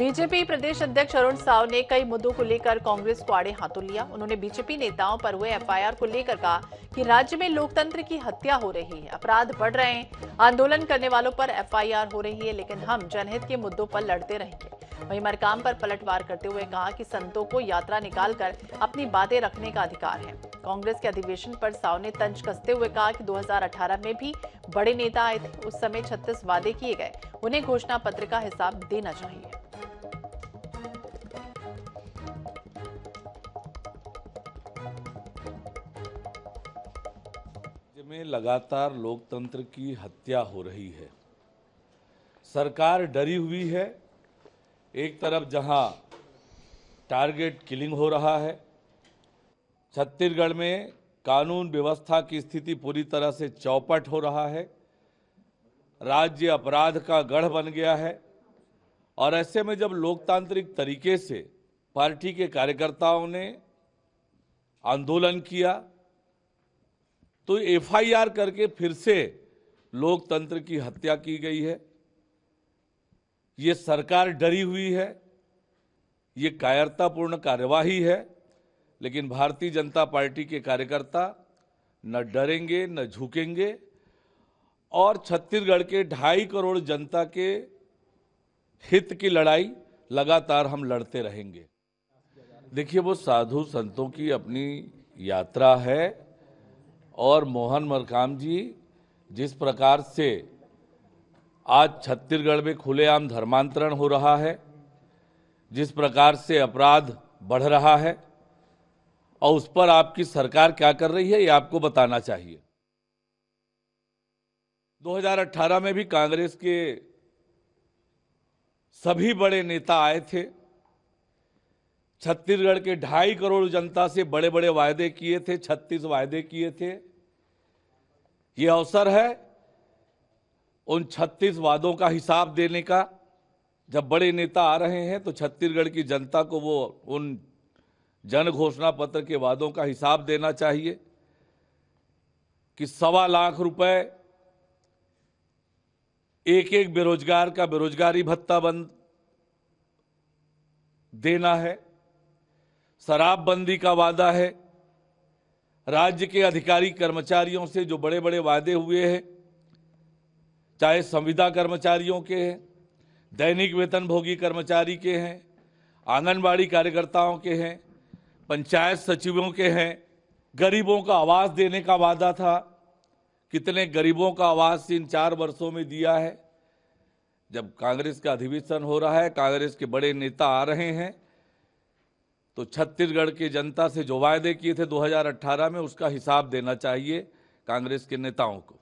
BJP प्रदेश अध्यक्ष अरुण साव ने कई मुद्दों को लेकर कांग्रेस को आड़े हाथों लिया उन्होंने बीजेपी नेताओं पर हुए एफआईआर को लेकर कहा कि राज्य में लोकतंत्र की हत्या हो रही है अपराध बढ़ रहे हैं आंदोलन करने वालों पर एफआईआर हो रही है लेकिन हम जनहित के मुद्दों पर लड़ते रहेंगे वहीं मरकाम पर पलटवार करते हुए कहा कि संतों को यात्रा निकालकर अपनी बातें रखने का अधिकार है कांग्रेस के अधिवेशन पर साव ने तंज कसते हुए कहा कि 2018 में भी बड़े नेता आए थे उस समय छत्तीस वादे किए गए उन्हें घोषणा पत्र का हिसाब देना चाहिए राज्य में लगातार लोकतंत्र की हत्या हो रही है सरकार डरी हुई है एक तरफ जहां टारगेट किलिंग हो रहा है छत्तीसगढ़ में कानून व्यवस्था की स्थिति पूरी तरह से चौपट हो रहा है राज्य अपराध का गढ़ बन गया है और ऐसे में जब लोकतांत्रिक तरीके से पार्टी के कार्यकर्ताओं ने आंदोलन किया तो एफआईआर करके फिर से लोकतंत्र की हत्या की गई है ये सरकार डरी हुई है ये कायरतापूर्ण कार्यवाही है लेकिन भारतीय जनता पार्टी के कार्यकर्ता न डरेंगे न झुकेंगे और छत्तीसगढ़ के ढाई करोड़ जनता के हित की लड़ाई लगातार हम लड़ते रहेंगे देखिए वो साधु संतों की अपनी यात्रा है और मोहन मरकाम जी जिस प्रकार से आज छत्तीसगढ़ में खुलेआम धर्मांतरण हो रहा है जिस प्रकार से अपराध बढ़ रहा है और उस पर आपकी सरकार क्या कर रही है ये आपको बताना चाहिए 2018 में भी कांग्रेस के सभी बड़े नेता आए थे छत्तीसगढ़ के ढाई करोड़ जनता से बड़े बड़े वायदे किए थे छत्तीस वायदे किए थे ये अवसर है उन छत्तीस वादों का हिसाब देने का जब बड़े नेता आ रहे हैं तो छत्तीसगढ़ की जनता को वो उन जन घोषणा पत्र के वादों का हिसाब देना चाहिए कि सवा लाख रुपए एक एक बेरोजगार का बेरोजगारी भत्ता बंद देना है शराबबंदी का वादा है राज्य के अधिकारी कर्मचारियों से जो बड़े बड़े वादे हुए हैं चाहे संविदा कर्मचारियों के हैं दैनिक वेतनभोगी कर्मचारी के हैं आंगनबाड़ी कार्यकर्ताओं के हैं पंचायत सचिवों के हैं गरीबों का आवाज़ देने का वादा था कितने गरीबों का आवाज़ इन चार वर्षों में दिया है जब कांग्रेस का अधिवेशन हो रहा है कांग्रेस के बड़े नेता आ रहे हैं तो छत्तीसगढ़ की जनता से जो वायदे किए थे 2018 में उसका हिसाब देना चाहिए कांग्रेस के नेताओं को